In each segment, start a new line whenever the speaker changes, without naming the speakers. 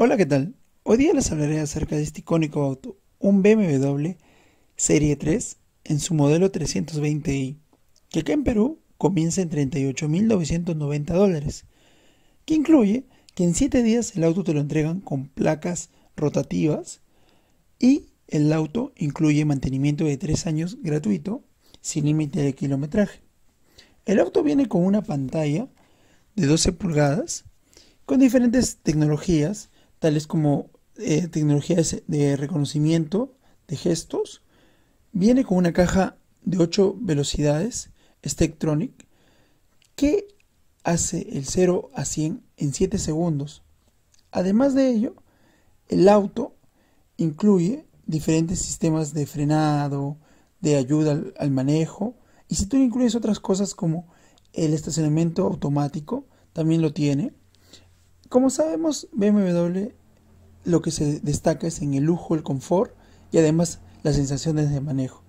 Hola, ¿qué tal? Hoy día les hablaré acerca de este icónico auto, un BMW Serie 3 en su modelo 320i, que acá en Perú comienza en 38.990 dólares, que incluye que en 7 días el auto te lo entregan con placas rotativas y el auto incluye mantenimiento de 3 años gratuito sin límite de kilometraje. El auto viene con una pantalla de 12 pulgadas con diferentes tecnologías tales como eh, tecnologías de reconocimiento de gestos. Viene con una caja de 8 velocidades, Stectronic, que hace el 0 a 100 en 7 segundos. Además de ello, el auto incluye diferentes sistemas de frenado, de ayuda al, al manejo, y si tú incluyes otras cosas como el estacionamiento automático, también lo tiene, como sabemos, BMW lo que se destaca es en el lujo, el confort y además las sensaciones de manejo.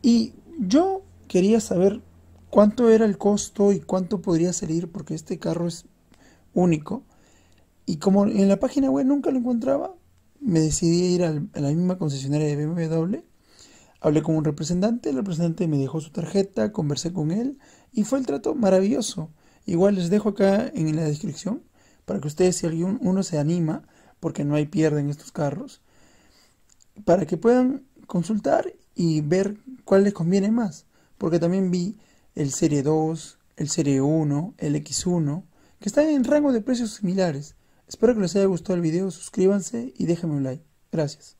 Y yo quería saber cuánto era el costo y cuánto podría salir porque este carro es único. Y como en la página web nunca lo encontraba, me decidí a ir a la misma concesionaria de BMW. Hablé con un representante, el representante me dejó su tarjeta, conversé con él y fue el trato maravilloso. Igual les dejo acá en la descripción para que ustedes, si alguien, uno se anima, porque no hay pierde en estos carros, para que puedan consultar y ver cuál les conviene más. Porque también vi el Serie 2, el Serie 1, el X1, que están en rango de precios similares. Espero que les haya gustado el video, suscríbanse y déjenme un like. Gracias.